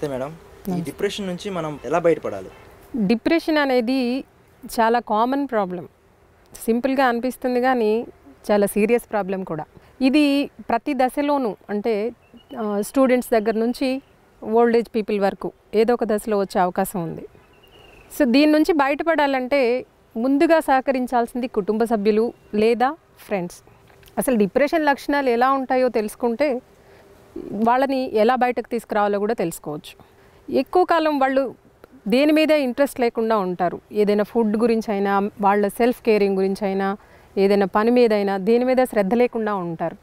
నమస్తే మేడం ఈ డిప్రెషన్ నుంచి మనం ఎలా బయటపడాలి డిప్రెషన్ అనేది చాలా కామన్ ప్రాబ్లం సింపుల్గా అనిపిస్తుంది కానీ చాలా సీరియస్ ప్రాబ్లం కూడా ఇది ప్రతి దశలోనూ అంటే స్టూడెంట్స్ దగ్గర నుంచి ఓల్డ్ ఏజ్ పీపుల్ వరకు ఏదో ఒక దశలో వచ్చే అవకాశం ఉంది సో దీని నుంచి బయటపడాలంటే ముందుగా సహకరించాల్సింది కుటుంబ సభ్యులు లేదా ఫ్రెండ్స్ అసలు డిప్రెషన్ లక్షణాలు ఎలా ఉంటాయో తెలుసుకుంటే వాళ్ళని ఎలా బయటకు తీసుకురావాలో కూడా తెలుసుకోవచ్చు ఎక్కువ కాలం వాళ్ళు దేని మీద ఇంట్రెస్ట్ లేకుండా ఉంటారు ఏదైనా ఫుడ్ గురించి అయినా వాళ్ళ సెల్ఫ్ కేరింగ్ గురించి అయినా ఏదైనా పని మీద అయినా దేని మీద శ్రద్ధ లేకుండా ఉంటారు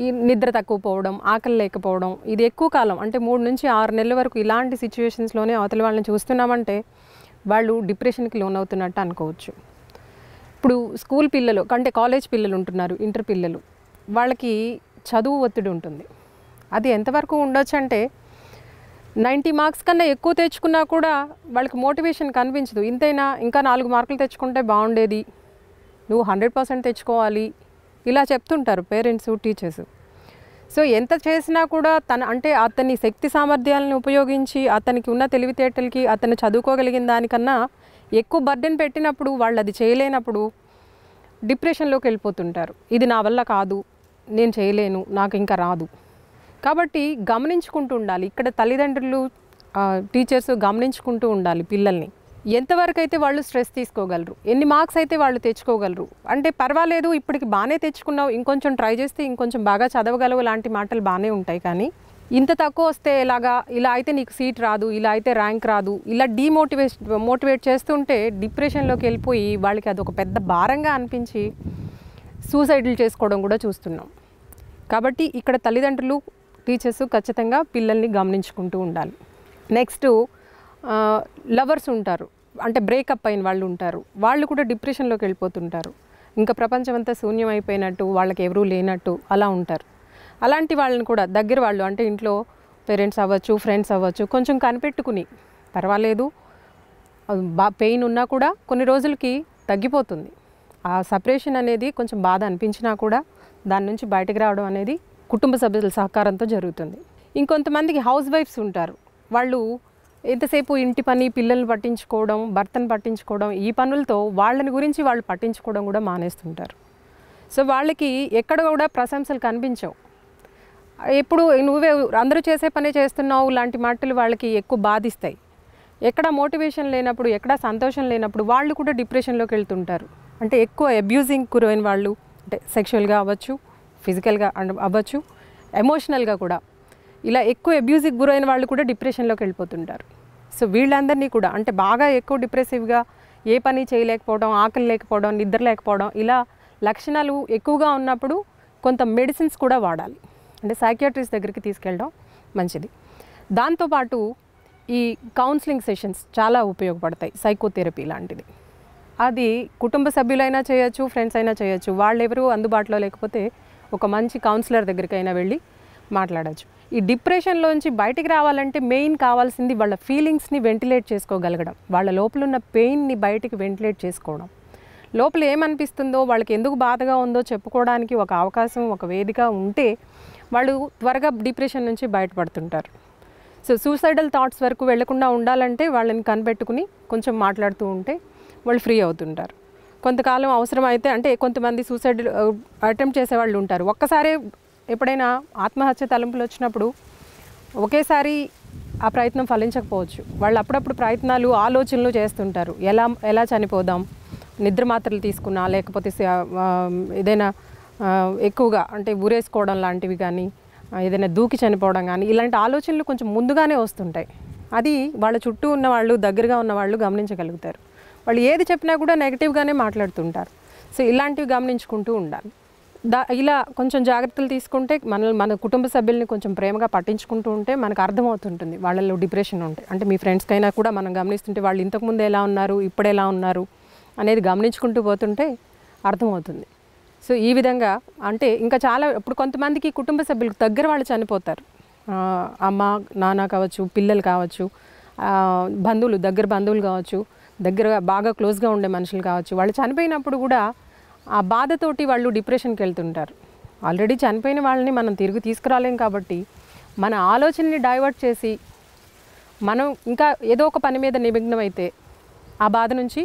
ఈ నిద్ర తక్కువ పోవడం ఆకలి లేకపోవడం ఇది ఎక్కువ కాలం అంటే మూడు నుంచి ఆరు నెలల వరకు ఇలాంటి సిచ్యువేషన్స్లోనే అవతల వాళ్ళని చూస్తున్నామంటే వాళ్ళు డిప్రెషన్కి లోన్ అవుతున్నట్టు అనుకోవచ్చు ఇప్పుడు స్కూల్ పిల్లలు అంటే కాలేజ్ పిల్లలు ఉంటున్నారు ఇంటర్ పిల్లలు వాళ్ళకి చదువు ఒత్తిడి ఉంటుంది అది ఎంతవరకు ఉండొచ్చు అంటే నైంటీ మార్క్స్ కన్నా ఎక్కువ తెచ్చుకున్నా కూడా వాళ్ళకి మోటివేషన్ కనిపించదు ఇంతైనా ఇంకా నాలుగు మార్కులు తెచ్చుకుంటే బాగుండేది నువ్వు హండ్రెడ్ పర్సెంట్ తెచ్చుకోవాలి ఇలా చెప్తుంటారు పేరెంట్స్ టీచర్స్ సో ఎంత చేసినా కూడా తన అంటే అతని శక్తి సామర్థ్యాలను ఉపయోగించి అతనికి ఉన్న తెలివితేటలకి అతను చదువుకోగలిగిన దానికన్నా ఎక్కువ బర్డెన్ పెట్టినప్పుడు వాళ్ళు అది చేయలేనప్పుడు డిప్రెషన్లోకి వెళ్ళిపోతుంటారు ఇది నా వల్ల కాదు నేను చేయలేను నాకు ఇంకా రాదు కాబట్టి గమనించుకుంటూ ఉండాలి ఇక్కడ తల్లిదండ్రులు టీచర్స్ గమనించుకుంటూ ఉండాలి పిల్లల్ని ఎంతవరకు అయితే వాళ్ళు స్ట్రెస్ తీసుకోగలరు ఎన్ని మార్క్స్ అయితే వాళ్ళు తెచ్చుకోగలరు అంటే పర్వాలేదు ఇప్పటికి బాగానే తెచ్చుకున్నావు ఇంకొంచెం ట్రై చేస్తే ఇంకొంచెం బాగా చదవగలవు లాంటి మాటలు బాగానే ఉంటాయి కానీ ఇంత తక్కువ వస్తే ఇలాగా ఇలా అయితే నీకు సీట్ రాదు ఇలా అయితే ర్యాంక్ రాదు ఇలా డీమోటివేట్ మోటివేట్ చేస్తుంటే డిప్రెషన్లోకి వెళ్ళిపోయి వాళ్ళకి అదొక పెద్ద భారంగా అనిపించి సూసైడ్లు చేసుకోవడం కూడా చూస్తున్నాం కాబట్టి ఇక్కడ తల్లిదండ్రులు టీచర్స్ ఖచ్చితంగా పిల్లల్ని గమనించుకుంటూ ఉండాలి నెక్స్ట్ లవర్స్ ఉంటారు అంటే బ్రేకప్ అయిన వాళ్ళు ఉంటారు వాళ్ళు కూడా డిప్రెషన్లోకి వెళ్ళిపోతుంటారు ఇంకా ప్రపంచం అంతా శూన్యం అయిపోయినట్టు వాళ్ళకి ఎవరూ లేనట్టు అలా ఉంటారు అలాంటి వాళ్ళని కూడా దగ్గర వాళ్ళు అంటే ఇంట్లో పేరెంట్స్ అవ్వచ్చు ఫ్రెండ్స్ అవ్వచ్చు కొంచెం కనిపెట్టుకుని పర్వాలేదు బా పెయిన్ ఉన్నా కూడా కొన్ని రోజులకి తగ్గిపోతుంది ఆ సపరేషన్ అనేది కొంచెం బాధ అనిపించినా కూడా దాని నుంచి బయటకు రావడం అనేది కుటుంబ సభ్యుల సహకారంతో జరుగుతుంది ఇంకొంతమందికి హౌస్ వైఫ్స్ ఉంటారు వాళ్ళు ఎంతసేపు ఇంటి పని పిల్లల్ని పట్టించుకోవడం భర్తను పట్టించుకోవడం ఈ పనులతో వాళ్ళని గురించి వాళ్ళు పట్టించుకోవడం కూడా మానేస్తుంటారు సో వాళ్ళకి ఎక్కడ కూడా ప్రశంసలు కనిపించవు ఎప్పుడు నువ్వే అందరూ చేసే పనే చేస్తున్నావు లాంటి మాటలు వాళ్ళకి ఎక్కువ బాధిస్తాయి ఎక్కడ మోటివేషన్ లేనప్పుడు ఎక్కడ సంతోషం లేనప్పుడు వాళ్ళు కూడా డిప్రెషన్లోకి వెళ్తుంటారు అంటే ఎక్కువ అబ్యూజింగ్ గురైన వాళ్ళు అంటే సెక్షువల్గా అవ్వచ్చు ఫిజికల్గా అవ్వచ్చు ఎమోషనల్గా కూడా ఇలా ఎక్కువ అబ్యూజ్కి గురైన వాళ్ళు కూడా డిప్రెషన్లోకి వెళ్ళిపోతుంటారు సో వీళ్ళందరినీ కూడా అంటే బాగా ఎక్కువ డిప్రెసివ్గా ఏ పని చేయలేకపోవడం ఆకలి లేకపోవడం నిద్ర లేకపోవడం ఇలా లక్షణాలు ఎక్కువగా ఉన్నప్పుడు కొంత మెడిసిన్స్ కూడా వాడాలి అంటే సైకియాట్రిస్ట్ దగ్గరికి తీసుకెళ్ళడం మంచిది దాంతోపాటు ఈ కౌన్సిలింగ్ సెషన్స్ చాలా ఉపయోగపడతాయి సైకోథెరపీ లాంటిది అది కుటుంబ సభ్యులైనా చేయొచ్చు ఫ్రెండ్స్ అయినా చేయొచ్చు వాళ్ళెవరూ అందుబాటులో లేకపోతే ఒక మంచి కౌన్సిలర్ దగ్గరికైనా వెళ్ళి మాట్లాడచ్చు ఈ డిప్రెషన్లోంచి బయటికి రావాలంటే మెయిన్ కావాల్సింది వాళ్ళ ఫీలింగ్స్ని వెంటిలేట్ చేసుకోగలగడం వాళ్ళ లోపల ఉన్న పెయిన్ని బయటికి వెంటిలేట్ చేసుకోవడం లోపల ఏమనిపిస్తుందో వాళ్ళకి ఎందుకు బాధగా ఉందో చెప్పుకోవడానికి ఒక అవకాశం ఒక వేదిక ఉంటే వాళ్ళు త్వరగా డిప్రెషన్ నుంచి బయటపడుతుంటారు సో సూసైడల్ థాట్స్ వరకు వెళ్లకుండా ఉండాలంటే వాళ్ళని కనిపెట్టుకుని కొంచెం మాట్లాడుతూ ఉంటే వాళ్ళు ఫ్రీ అవుతుంటారు కొంతకాలం అవసరమైతే అంటే కొంతమంది సూసైడ్ అటెంప్ట్ uh, చేసేవాళ్ళు ఉంటారు ఒక్కసారి ఎప్పుడైనా ఆత్మహత్య తలంపులు వచ్చినప్పుడు ఒకేసారి ఆ ప్రయత్నం ఫలించకపోవచ్చు వాళ్ళు అప్పుడప్పుడు ప్రయత్నాలు ఆలోచనలు చేస్తుంటారు ఎలా ఎలా చనిపోదాం నిద్ర మాత్రలు తీసుకున్నా లేకపోతే ఏదైనా ఎక్కువగా అంటే ఊరేసుకోవడం లాంటివి కానీ ఏదైనా దూకి చనిపోవడం కానీ ఇలాంటి ఆలోచనలు కొంచెం ముందుగానే వస్తుంటాయి అది వాళ్ళ చుట్టూ ఉన్న వాళ్ళు దగ్గరగా ఉన్న వాళ్ళు గమనించగలుగుతారు వాళ్ళు ఏది చెప్పినా కూడా నెగిటివ్గానే మాట్లాడుతుంటారు సో ఇలాంటివి గమనించుకుంటూ ఉండాలి దా ఇలా కొంచెం జాగ్రత్తలు తీసుకుంటే మన మన కుటుంబ సభ్యుల్ని కొంచెం ప్రేమగా పట్టించుకుంటూ ఉంటే మనకు అర్థమవుతుంటుంది వాళ్ళలో డిప్రెషన్ ఉంటే అంటే మీ ఫ్రెండ్స్కైనా కూడా మనం గమనిస్తుంటే వాళ్ళు ఇంతకుముందు ఎలా ఉన్నారు ఇప్పుడు ఎలా ఉన్నారు అనేది గమనించుకుంటూ పోతుంటే అర్థమవుతుంది సో ఈ విధంగా అంటే ఇంకా చాలా ఇప్పుడు కొంతమందికి కుటుంబ సభ్యులకు దగ్గర వాళ్ళు చనిపోతారు అమ్మ నాన్న కావచ్చు పిల్లలు కావచ్చు బంధువులు దగ్గర బంధువులు కావచ్చు దగ్గరగా బాగా క్లోజ్గా ఉండే మనుషులు కావచ్చు వాళ్ళు చనిపోయినప్పుడు కూడా ఆ బాధతోటి వాళ్ళు డిప్రెషన్కి వెళ్తుంటారు ఆల్రెడీ చనిపోయిన వాళ్ళని మనం తిరిగి తీసుకురాలేం కాబట్టి మన ఆలోచనని డైవర్ట్ చేసి మనం ఇంకా ఏదో ఒక పని మీద నిమగ్నం అయితే ఆ బాధ నుంచి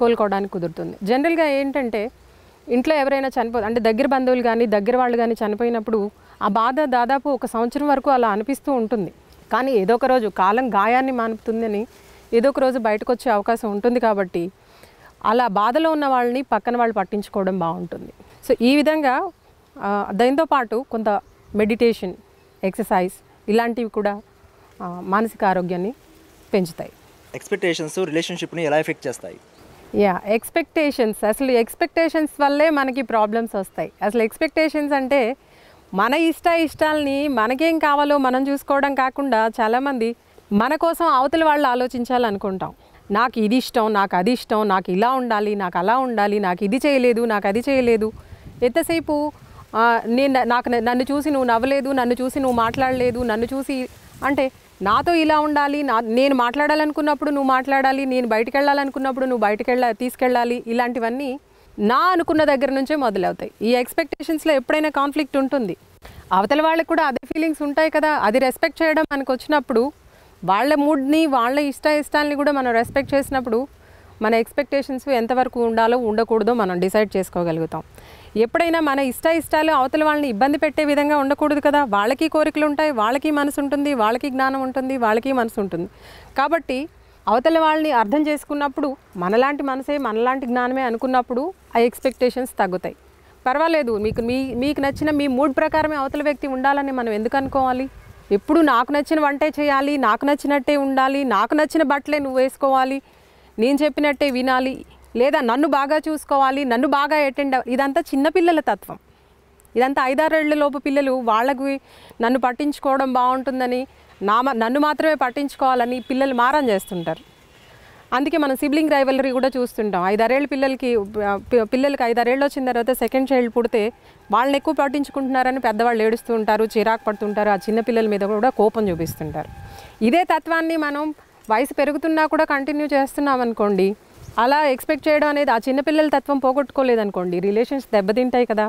కోలుకోవడానికి కుదురుతుంది జనరల్గా ఏంటంటే ఇంట్లో ఎవరైనా చనిపో అంటే దగ్గర బంధువులు కానీ దగ్గర వాళ్ళు కానీ చనిపోయినప్పుడు ఆ బాధ దాదాపు ఒక సంవత్సరం వరకు అలా అనిపిస్తూ ఉంటుంది కానీ ఏదో ఒక రోజు కాలం గాయాన్ని మానుపుతుందని ఏదో ఒక రోజు బయటకు వచ్చే అవకాశం ఉంటుంది కాబట్టి అలా బాధలో ఉన్న వాళ్ళని పక్కన వాళ్ళు పట్టించుకోవడం బాగుంటుంది సో ఈ విధంగా దానితో పాటు కొంత మెడిటేషన్ ఎక్సర్సైజ్ ఇలాంటివి కూడా మానసిక ఆరోగ్యాన్ని పెంచుతాయి ఎక్స్పెక్టేషన్స్ రిలేషన్షిప్ని ఎలా ఎఫెక్ట్ చేస్తాయి యా ఎక్స్పెక్టేషన్స్ అసలు ఎక్స్పెక్టేషన్స్ వల్లే మనకి ప్రాబ్లమ్స్ వస్తాయి అసలు ఎక్స్పెక్టేషన్స్ అంటే మన ఇష్ట ఇష్టాలని మనకేం కావాలో మనం చూసుకోవడం కాకుండా చాలామంది మన కోసం అవతల వాళ్ళు ఆలోచించాలనుకుంటాం నాకు ఇది ఇష్టం నాకు అది ఇష్టం నాకు ఇలా ఉండాలి నాకు అలా ఉండాలి నాకు ఇది చేయలేదు నాకు అది చేయలేదు ఎంతసేపు నేను నాకు నన్ను చూసి నువ్వు నవ్వలేదు నన్ను చూసి నువ్వు మాట్లాడలేదు నన్ను చూసి అంటే నాతో ఇలా ఉండాలి నా నేను మాట్లాడాలనుకున్నప్పుడు నువ్వు మాట్లాడాలి నేను బయటకు వెళ్ళాలనుకున్నప్పుడు నువ్వు బయటకు వెళ్ళ తీసుకెళ్ళాలి ఇలాంటివన్నీ నా అనుకున్న దగ్గర నుంచే మొదలవుతాయి ఈ ఎక్స్పెక్టేషన్స్లో ఎప్పుడైనా కాన్ఫ్లిక్ట్ ఉంటుంది అవతల వాళ్ళకి కూడా అదే ఫీలింగ్స్ ఉంటాయి కదా అది రెస్పెక్ట్ చేయడం మనకు వచ్చినప్పుడు వాళ్ళ మూడ్ని వాళ్ళ ఇష్ట ఇష్టాలని కూడా మనం రెస్పెక్ట్ చేసినప్పుడు మన ఎక్స్పెక్టేషన్స్ ఎంతవరకు ఉండాలో ఉండకూడదో మనం డిసైడ్ చేసుకోగలుగుతాం ఎప్పుడైనా మన ఇష్ట ఇష్టాలు అవతల వాళ్ళని ఇబ్బంది పెట్టే విధంగా ఉండకూడదు కదా వాళ్ళకి కోరికలు ఉంటాయి వాళ్ళకి మనసు ఉంటుంది వాళ్ళకి జ్ఞానం ఉంటుంది వాళ్ళకి మనసు ఉంటుంది కాబట్టి అవతల వాళ్ళని అర్థం చేసుకున్నప్పుడు మనలాంటి మనసే మనలాంటి జ్ఞానమే అనుకున్నప్పుడు ఆ ఎక్స్పెక్టేషన్స్ తగ్గుతాయి పర్వాలేదు మీకు మీ మీకు నచ్చిన మీ మూడ్ ప్రకారమే అవతల వ్యక్తి ఉండాలని మనం ఎందుకు అనుకోవాలి ఎప్పుడు నాకు నచ్చిన వంటే చేయాలి నాకు నచ్చినట్టే ఉండాలి నాకు నచ్చిన బట్టలే నువ్వు వేసుకోవాలి నేను చెప్పినట్టే వినాలి లేదా నన్ను బాగా చూసుకోవాలి నన్ను బాగా అటెండ్ ఇదంతా చిన్నపిల్లల తత్వం ఇదంతా ఐదారేళ్ల లోపు పిల్లలు వాళ్ళకి నన్ను పట్టించుకోవడం బాగుంటుందని నా నన్ను మాత్రమే పట్టించుకోవాలని పిల్లలు మారం చేస్తుంటారు అందుకే మనం సిబ్లింగ్ రైవలరీ కూడా చూస్తుంటాం ఐదారేళ్ళ పిల్లలకి పిల్లలకి ఐదారేళ్ళు వచ్చిన తర్వాత సెకండ్ చైల్డ్ పుడితే వాళ్ళని ఎక్కువ పట్టించుకుంటున్నారని పెద్దవాళ్ళు ఏడుస్తూ ఉంటారు చిరాకు పడుతుంటారు ఆ చిన్న పిల్లల మీద కూడా కోపం చూపిస్తుంటారు ఇదే తత్వాన్ని మనం వయసు పెరుగుతున్నా కూడా కంటిన్యూ చేస్తున్నాం అనుకోండి అలా ఎక్స్పెక్ట్ చేయడం అనేది ఆ చిన్నపిల్లల తత్వం పోగొట్టుకోలేదనుకోండి రిలేషన్స్ దెబ్బతింటాయి కదా